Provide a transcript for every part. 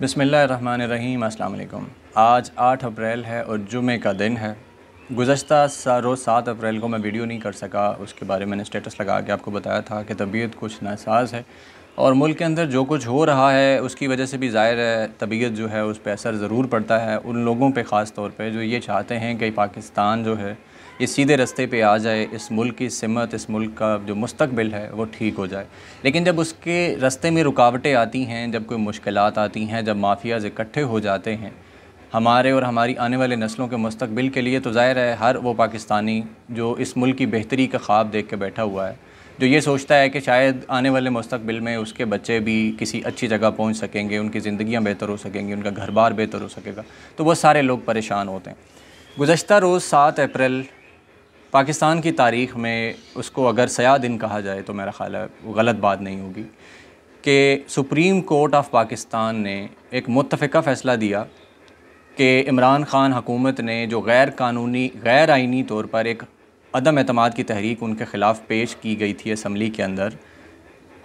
बसमीम अल्लाम आज 8 अप्रैल है और जुमे का दिन है गुजशत रोज़ सात अप्रैल को मैं वीडियो नहीं कर सका उसके बारे में मैंने स्टेटस लगा के आपको बताया था कि तबीयत कुछ नासाज है और मुल्क के अंदर जो कुछ हो रहा है उसकी वजह से भी ज़ाहिर है तबीयत जो है उस पर असर ज़रूर पड़ता है उन लोगों पे ख़ास तौर पे जो ये चाहते हैं कि पाकिस्तान जो है ये सीधे रस्ते पे आ जाए इस मुल्क की सिमत इस मुल्क का जो मुस्तबिल है वो ठीक हो जाए लेकिन जब उसके रस्ते में रुकावटें आती हैं जब कोई मुश्किल आती हैं जब माफियाज इकट्ठे हो जाते हैं हमारे और हमारी आने वाले नस्लों के मुस्तबिल के लिए तो ज़ाहिर है हर वो पाकिस्तानी जो इस मुल्क की बेहतरी का ख्वाब देख के बैठा हुआ है जो ये सोचता है कि शायद आने वाले मुस्तबिल में उसके बच्चे भी किसी अच्छी जगह पहुँच सकेंगे उनकी ज़िंदियाँ बेहतर हो सकेंगी उनका घर बार बेहतर हो सकेगा तो वह सारे लोग परेशान होते हैं गुज्तर रोज़ सात अप्रैल पाकिस्तान की तारीख में उसको अगर सयाह दिन कहा जाए तो मेरा ख्याल है गलत बात नहीं होगी कि सुप्रीम कोर्ट ऑफ पाकिस्तान ने एक मुतफ़ा फ़ैसला दिया कि इमरान ख़ान हकूमत ने जो गैर कानूनी गैर आइनी तौर पर एक अदम अतमाद की तहरीक उनके ख़िलाफ़ पेश की गई थी असम्बली के अंदर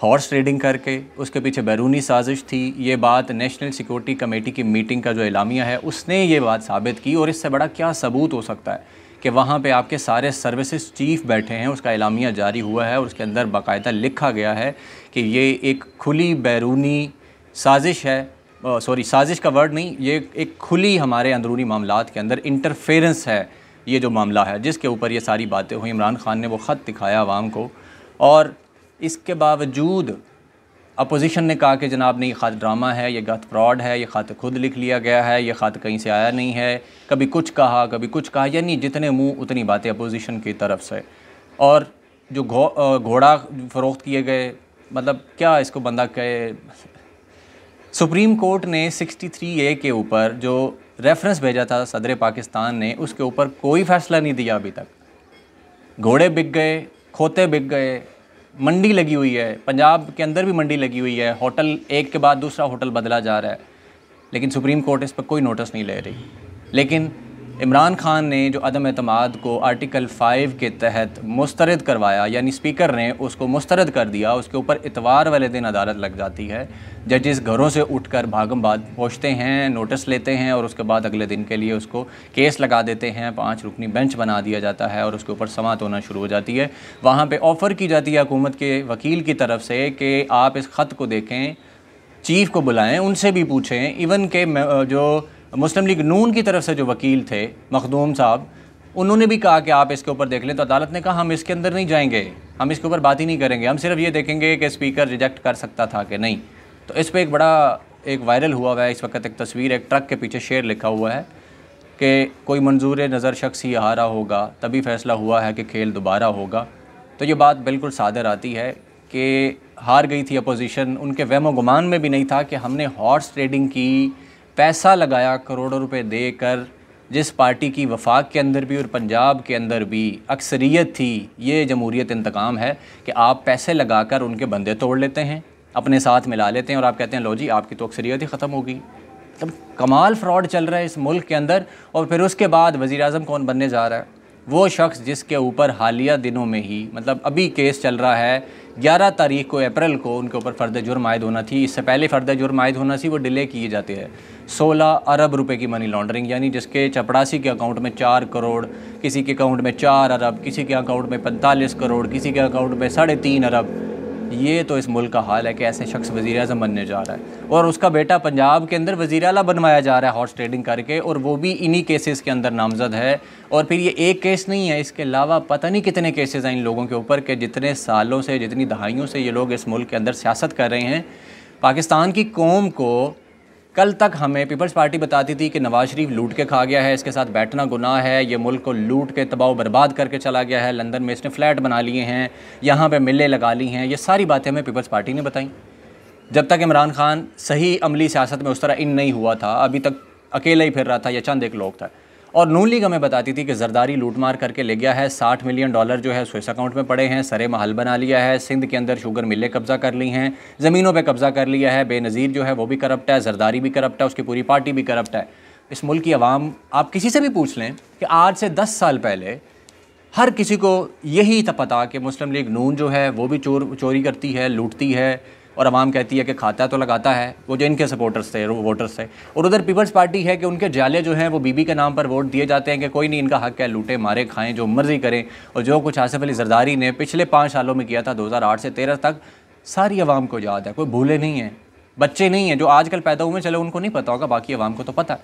हॉर्स ट्रेडिंग करके उसके पीछे बैरूनी साजिश थी ये बात नेशनल सिक्योरिटी कमेटी की मीटिंग का जो इलामिया है उसने ये बात साबित की और इससे बड़ा क्या सबूत हो सकता है कि वहाँ पे आपके सारे सर्विसेज चीफ बैठे हैं उसका इलामिया जारी हुआ है और उसके अंदर बाकायदा लिखा गया है कि ये एक खुली बैरूनी साजिश है सॉरी साजिश का वर्ड नहीं ये एक खुली हमारे अंदरूनी मामला के अंदर इंटरफेरेंस है ये जो मामला है जिसके ऊपर ये सारी बातें हुई इमरान खान ने वो ख़त दिखाया आवाम को और इसके बावजूद अपोजिशन ने कहा कि जनाब नहीं ये ख़त ड्रामा है ये खत फ्रॉड है ये ख़त खुद लिख लिया गया है ये ख़त कहीं से आया नहीं है कभी कुछ कहा कभी कुछ कहा यानी जितने मुंह उतनी बातें अपोजिशन की तरफ से और जो घो घोड़ा फ़रोख्त किए गए मतलब क्या इसको बंदा कहे सुप्रीम कोर्ट ने 63 ए के ऊपर जो रेफरेंस भेजा था सदर पाकिस्तान ने उसके ऊपर कोई फैसला नहीं दिया अभी तक घोड़े बिक गए खोते बिक गए मंडी लगी हुई है पंजाब के अंदर भी मंडी लगी हुई है होटल एक के बाद दूसरा होटल बदला जा रहा है लेकिन सुप्रीम कोर्ट इस पर कोई नोटिस नहीं ले रही लेकिन इमरान खान ने जो अदम अतमाद को आर्टिकल फ़ाइव के तहत मुस्तरद करवाया यानी स्पीकर ने उसको मुस्तरद कर दिया उसके ऊपर इतवार वाले दिन अदालत लग जाती है जजेस घरों से उठकर बाद पहुँचते हैं नोटिस लेते हैं और उसके बाद अगले दिन के लिए उसको केस लगा देते हैं पाँच रुकनी बेंच बना दिया जाता है और उसके ऊपर समात होना शुरू हो जाती है वहाँ पर ऑफ़र की जाती है हुकूमत के वकील की तरफ से कि आप इस ख़त को देखें चीफ़ को बुलाएँ उनसे भी पूछें इवन के जो मुस्लिम लीग नून की तरफ से जो वकील थे मखदूम साहब उन्होंने भी कहा कि आप इसके ऊपर देख लें तो अदालत ने कहा हम इसके अंदर नहीं जाएंगे हम इसके ऊपर बात ही नहीं करेंगे हम सिर्फ ये देखेंगे कि स्पीकर रिजेक्ट कर सकता था कि नहीं तो इस पर एक बड़ा एक वायरल हुआ हुआ है इस वक्त एक तस्वीर एक ट्रक के पीछे शेर लिखा हुआ है कि कोई मंजूर नज़र शख्स ही हारा होगा तभी फैसला हुआ है कि खेल दोबारा होगा तो ये बात बिल्कुल सादर आती है कि हार गई थी अपोजिशन उनके वहमो गुमान में भी नहीं था कि हमने हॉर्स ट्रेडिंग की पैसा लगाया करोड़ों रुपए देकर जिस पार्टी की वफाक के अंदर भी और पंजाब के अंदर भी अक्सरियत थी ये जमहूरियत इंतकाम है कि आप पैसे लगाकर उनके बंदे तोड़ लेते हैं अपने साथ मिला लेते हैं और आप कहते हैं लो जी आपकी तो अक्सरियत ही ख़त्म होगी तब कमाल फ्रॉड चल रहा है इस मुल्क के अंदर और फिर उसके बाद वज़ी अजम कौन बनने जा रहा है वो शख्स जिसके ऊपर हालिया दिनों में ही मतलब अभी केस चल रहा है ग्यारह तारीख को अप्रैल को उनके ऊपर फ़र्द जुर्म आयद होना थी इससे पहले फ़र्द जुर्म आयद होना थी वो डिले किए जाते हैं सोलह अरब रुपए की मनी लॉन्ड्रिंग यानी जिसके चपरासी के अकाउंट में चार करोड़ किसी के अकाउंट में चार अरब किसी के अकाउंट में पैंतालीस करोड़ किसी के अकाउंट में साढ़े तीन अरब ये तो इस मुल्क का हाल है कि ऐसे शख्स वज़ी अजम बनने जा रहा है और उसका बेटा पंजाब के अंदर वज़ी अला बनवाया जा रहा है हॉर्स ट्रेडिंग करके और वो भी इन्हीं केसेस के अंदर नामजद है और फिर ये एक केस नहीं है इसके अलावा पता नहीं कितने केसेस हैं इन लोगों के ऊपर कि जितने सालों से जितनी दहाइयों से ये लोग इस मुल्क के अंदर सियासत कर रहे हैं पाकिस्तान की कौम को कल तक हमें पीपल्स पार्टी बताती थी कि नवाज शरीफ लूट के खा गया है इसके साथ बैठना गुनाह है ये मुल्क को लूट के तबाह बर्बाद करके चला गया है लंदन में इसने फ्लैट बना लिए हैं यहाँ पर मिलें लगा ली हैं ये सारी बातें हमें पीपल्स पार्टी ने बताई जब तक इमरान खान सही अमली सियासत में उस तरह इन नहीं हुआ था अभी तक अकेला ही फिर रहा था या चंद एक लोग था और नून लीग हमें बताती थी कि जरदारी लूटमार करके ले गया है साठ मिलियन डॉलर जो है स्विस अकाउंट में पड़े हैं सरे महल बना लिया है सिंध के अंदर शुगर मिलें कब्जा कर ली हैं ज़मीनों पर कब्जा कर लिया है बेनज़ीर जो है वो भी करप्ट है जरदारी भी करप्ट है उसकी पूरी पार्टी भी करप्ट है इस मुल्क की आवाम आप किसी से भी पूछ लें कि आज से दस साल पहले हर किसी को यही था पता कि मुस्लिम लीग नून जो है वो भी चोर चोरी करती है लूटती है और आवाम कहती है कि खाता तो लगाता है वो जो इनके सपोर्टर्स थे वोटर्स थे और उधर पीपल्स पार्टी है कि उनके जाले जो हैं वो बीबी के नाम पर वोट दिए जाते हैं कि कोई नहीं इनका हक है लूटे मारे खाएँ जो मर्ज़ी करें और जो कुछ आसिफ अली जरदारी ने पिछले पाँच सालों में किया था दो से तेरह तक सारी आवाम को याद है कोई भूले नहीं हैं बच्चे नहीं हैं जो आजकल पैदा हुए चले उनको नहीं पता होगा बाकी आवाम को तो पता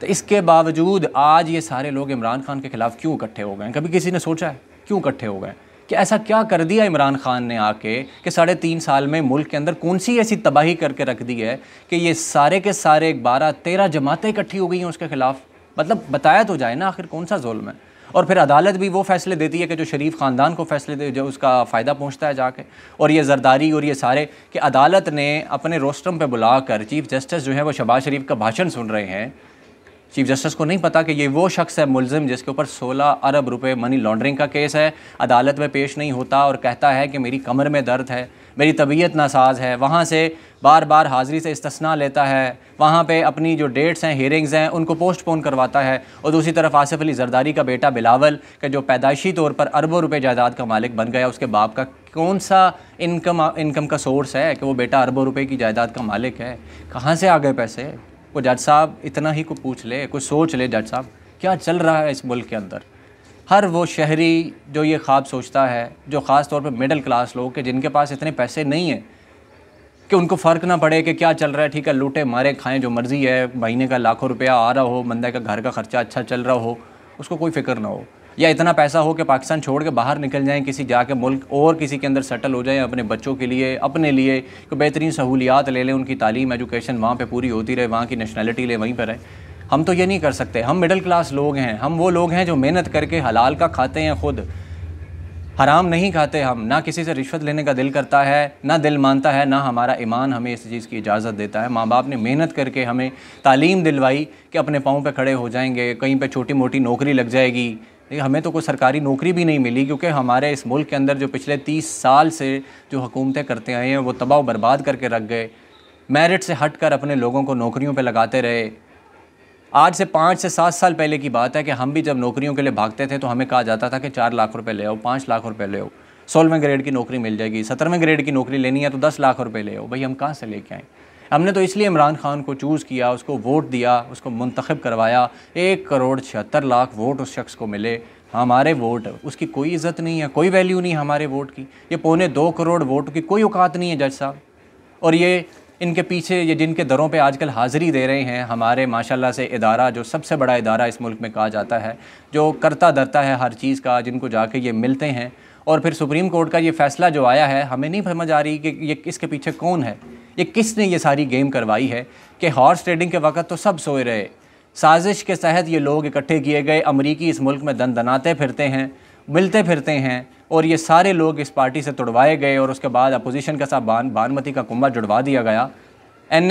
तो इसके बावजूद आज ये सारे लोग इमरान खान के खिलाफ क्यों इकट्ठे हो गए कभी किसी ने सोचा है क्यों इकट्ठे हो गए कि ऐसा क्या कर दिया इमरान खान ने आके कि साढ़े तीन साल में मुल्क के अंदर कौन सी ऐसी तबाही करके रख दी है कि ये सारे के सारे बारह तेरह जमातें इकट्ठी हो गई हैं उसके ख़िलाफ़ मतलब बताया तो जाए ना आखिर कौन सा जुल्म है और फिर अदालत भी वो फैसले देती है कि जो शरीफ ख़ानदान को फैसले दे जो उसका फ़ायदा पहुँचता है जाके और ये जरदारी और ये सारे कि अदालत ने अपने रोस्टम बुला कर चीफ जस्टिस जो है वो शबाज शरीफ का भाषण सुन रहे हैं चीफ जस्टिस को नहीं पता कि ये वो शख्स है मुलजिम जिसके ऊपर 16 अरब रुपए मनी लॉन्ड्रिंग का केस है अदालत में पेश नहीं होता और कहता है कि मेरी कमर में दर्द है मेरी तबीयत नासाज है वहाँ से बार बार हाज़िरी से इस्तना लेता है वहाँ पे अपनी जो डेट्स हैं हेयरिंग्स हैं उनको पोस्टपोन करवाता है और दूसरी तरफ आसिफ अली जरदारी का बेटा बिलावल का जो पैदाइशी तौर पर अरबों रुपए जायदाद का मालिक बन गया उसके बाप का कौन सा इनकम इनकम का सोर्स है कि वो बेटा अरबों रुपए की जायदाद का मालिक है कहाँ से आ गए पैसे वो जज साहब इतना ही को पूछ ले कुछ सोच ले जज साहब क्या चल रहा है इस मुल्क के अंदर हर वो शहरी जो ये ख्वाब सोचता है जो ख़ास तौर पर मिडिल क्लास लोग के जिनके पास इतने पैसे नहीं हैं कि उनको फ़र्क ना पड़े कि क्या चल रहा है ठीक है लूटे मारे खाएं जो मर्ज़ी है महीने का लाखों रुपया आ रहा हो बंदे का घर का ख़र्चा अच्छा चल रहा हो उसको कोई फिक्र ना हो या इतना पैसा हो कि पाकिस्तान छोड़ के बाहर निकल जाएँ किसी जाके मुल्क और किसी के अंदर सेटल हो जाएँ अपने बच्चों के लिए अपने लिए कि बेहतरीन सहूलियात ले लें उनकी तालीम एजुकेशन वहाँ पर पूरी होती रहे वहाँ की नेशनैलिटी ले वहीं पर रहे हम तो ये नहीं कर सकते हम मिडिल क्लास लोग हैं हम वो लोग हैं जो मेहनत करके हलाल का खाते हैं ख़ुद हराम नहीं खाते हम ना किसी से रिश्वत लेने का दिल करता है ना दिल मानता है ना हमारा ईमान हमें इस चीज़ की इजाज़त देता है माँ बाप ने मेहनत करके हमें तालीम दिलवाई कि अपने पाँव पे खड़े हो जाएंगे कहीं पे छोटी मोटी नौकरी लग जाएगी हमें तो कोई सरकारी नौकरी भी नहीं मिली क्योंकि हमारे इस मुल्क के अंदर जो पिछले तीस साल से जो हुकूमतें करते आए हैं वो तबाह बर्बाद करके रख गए मेरिट से हट कर अपने लोगों को नौकरियों पर लगाते रहे आज से पाँच से सात साल पहले की बात है कि हम भी जब नौकरियों के लिए भागते थे तो हमें कहा जाता था कि चार लाख रुपये ले आओ पाँच लाख रुपये ले आओ सोलहवें ग्रेड की नौकरी मिल जाएगी सत्रहवें ग्रेड की नौकरी लेनी है तो दस लाख रुपये ले आओ भाई हम कहाँ से लेके आएँ हमने तो इसलिए इमरान खान को चूज़ किया उसको वोट दिया उसको मंतखब करवाया एक करोड़ छिहत्तर लाख वोट उस शख्स को मिले हमारे वोट उसकी कोई इज़्ज़त नहीं है कोई वैल्यू नहीं है हमारे वोट की ये पौने दो करोड़ वोट की कोई औकात नहीं है जज साहब और ये इनके पीछे ये जिनके दरों पे आजकल हाज़िरी दे रहे हैं हमारे माशाल्लाह से इदारा जो सबसे बड़ा इदारा इस मुल्क में कहा जाता है जो करता धरता है हर चीज़ का जिनको जाके ये मिलते हैं और फिर सुप्रीम कोर्ट का ये फ़ैसला जो आया है हमें नहीं समझ आ रही कि ये इसके पीछे कौन है ये किसने ये सारी गेम करवाई है कि हॉर्स ट्रेडिंग के वक्त तो सब सोए रहे साजिश के तहत ये लोग इकट्ठे किए गए अमरीकी इस मुल्क में दन दनाते फिरते हैं मिलते फिरते हैं और ये सारे लोग इस पार्टी से तुड़वाए गए और उसके बाद अपोजिशन के साथ बान बानमती का कुंबा जुड़वा दिया गया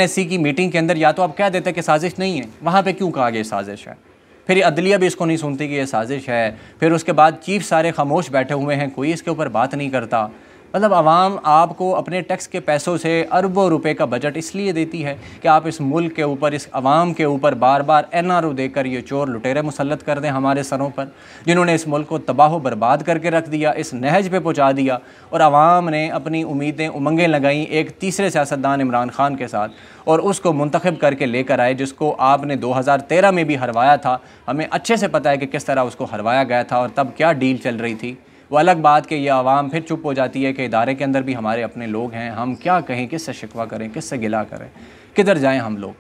सी की मीटिंग के अंदर या तो आप कह देते कि साजिश नहीं है वहाँ पर क्यों कहा गया साजिश है फिर अदलिया भी इसको नहीं सुनती कि ये साजिश है फिर उसके बाद चीफ सारे खामोश बैठे हुए हैं कोई इसके ऊपर बात नहीं करता मतलब आवाम आपको अपने टैक्स के पैसों से अरबों रुपए का बजट इसलिए देती है कि आप इस मुल्क के ऊपर इस आवाम के ऊपर बार बार एन आर ओ देकर ये चोर लुटेरे मुसलत कर दें हमारे सरों पर जिन्होंने इस मुल्क को तबाह बर्बाद करके रख दिया इस नहज पर पहुँचा दिया और आवाम ने अपनी उम्मीदें उमंगें लगाईं एक तीसरे सियासतदान इमरान खान के साथ और उसको मंतखब करके लेकर आए जिसको आपने 2013 में भी हरवाया था हमें अच्छे से पता है कि किस तरह उसको हरवाया गया था और तब क्या डील चल रही थी वो अलग बात कि ये आवाम फिर चुप हो जाती है कि इदारे के अंदर भी हमारे अपने लोग हैं हम क्या कहें किससे शिकवा करें किससे गिला करें किधर जाएं हम लोग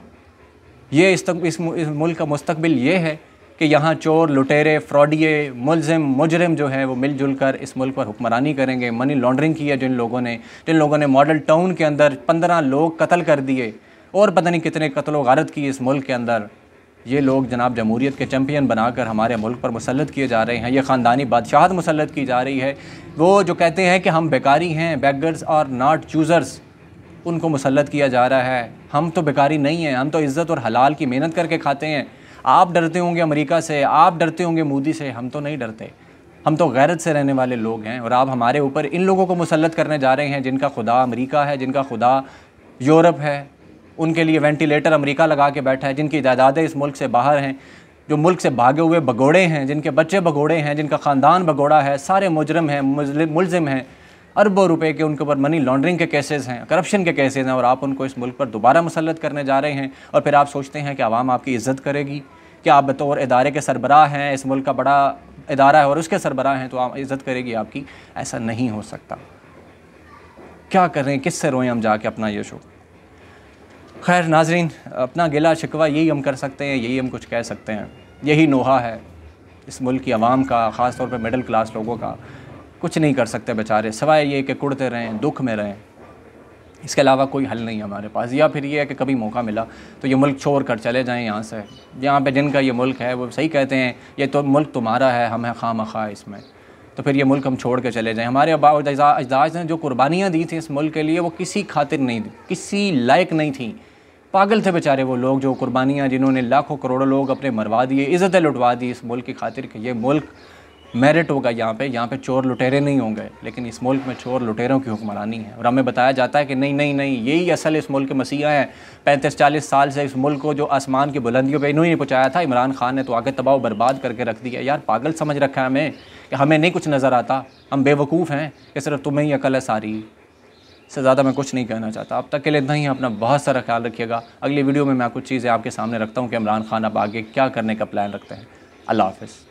ये इस, तक, इस, इस मुल्क का मुस्तबिल ये है कि यहाँ चोर लुटेरे फ्रॉडिये मुलजिम मुजरम जो है वो मिलजुल कर इस मुल्क पर हुक्मरानी करेंगे मनी लॉन्ड्रिंग की है जिन लोगों ने जिन लोगों ने मॉडल टाउन के अंदर पंद्रह लोग कत्ल कर दिए और पता नहीं कितने कत्लो गारत किए इस मुल्क के अंदर ये लोग जनाब जमहूरीत के चैम्पियन बनाकर हमारे मुल्क पर मुसलत किए जा रहे हैं ये ख़ानदानी बादशाहत मुसलत की जा रही है वो जो कहते हैं कि हम बेकारी हैं बैगर्स और नाट चूज़र्स उनको मुसलत किया जा रहा है हम तो बेकारी नहीं हैं हम तो इज़्ज़त और हलाल की मेहनत करके खाते हैं आप डरते होंगे अमरीका से आप डरते होंगे मोदी से हम तो नहीं डरते हम तो गैरत से रहने वाले लोग हैं और आप हमारे ऊपर इन लोगों को मुसलत करने जा रहे हैं जिनका खुदा अमेरिका है जिनका खुदा यूरोप है उनके लिए वेंटिलेटर अमेरिका लगा के बैठा है जिनकी जायदादें इस मुल्क से बाहर हैं जो मुल्क से भागे हुए भगोड़े हैं जिनके बच्चे भगोड़े हैं जिनका ख़ानदान भगोड़ा है सारे मुजरम हैं मुलजिम हैं अरबों रुपए के उनके ऊपर मनी लॉन्ड्रिंग के केसेस हैं करप्शन के केसेस हैं और आप उनको इस मुल्क पर दोबारा मुसलत करने जा रहे हैं और फिर आप सोचते हैं कि आवाम आपकी इज़्ज़त करेगी कि आप बतौर इदारे के सरबराह हैं इस मुल्क का बड़ा इदारा है और उसके सरबराह हैं तो आप इज़्ज़त करेगी आपकी ऐसा नहीं हो सकता क्या करें किस से रोएं हम जाके अपना ये शो खैर नाजरीन अपना गिला शिकवा यही हम कर सकते हैं यही हम कुछ कह सकते हैं यही नोहा है इस मुल्क की आवाम का ख़ास तौर पर मिडल क्लास लोगों का कुछ नहीं कर सकते बेचारे सवाए ये कि कुड़ते रहें दुख में रहें इसके अलावा कोई हल नहीं है हमारे पास या फिर ये है कि कभी मौका मिला तो ये मुल्क छोड़ कर चले जाएँ यहाँ से यहाँ पे जिनका ये मुल्क है वो सही कहते हैं ये तो मुल्क तुम्हारा है हम है खाम खा इसमें तो फिर ये मुल्क हम छोड़ के चले जाएँ हमारे अबा अजदाज ने जो कुर्बानियाँ दी थी इस मुल्क के लिए वो किसी खातिर नहीं किसी लायक नहीं थी पागल थे बेचारे वो लोग जो कुर्बानियाँ जिन्होंने लाखों करोड़ों लोग अपने मरवा दिए इज़्ज़तें लुटवा दी इस मुल्क की खातिर कि ये मुल्क मेरिट होगा यहाँ पे यहाँ पे चोर लुटेरे नहीं होंगे लेकिन इस मुल्क में चोर लुटेरों की हुक्मरानी है और हमें बताया जाता है कि नहीं नहीं नहीं यही असल इस मुल्क के मसीहा हैं पैंतीस चालीस साल से इस मुल्क को जो आसमान की बुलंदियों पर इन्होंने पहुँचाया था इमरान खान ने तो आगे तबाह बर्बाद करके रख दिया यार पागल समझ रखा है हमें कि हमें नहीं कुछ नज़र आता हम बेवकूफ़ हैं कि सिर्फ तुम्हें ही अकल है सारी से ज़्यादा मैं कुछ नहीं कहना चाहता अब तक के लिए इतना ही अपना बहुत सारा ख्याल रखिएगा अगली वीडियो में मैं कुछ चीज़ें आपके सामने रखता हूँ कि इमरान खान अब आगे क्या करने का प्लान रखते हैं अल्लाह हाफ़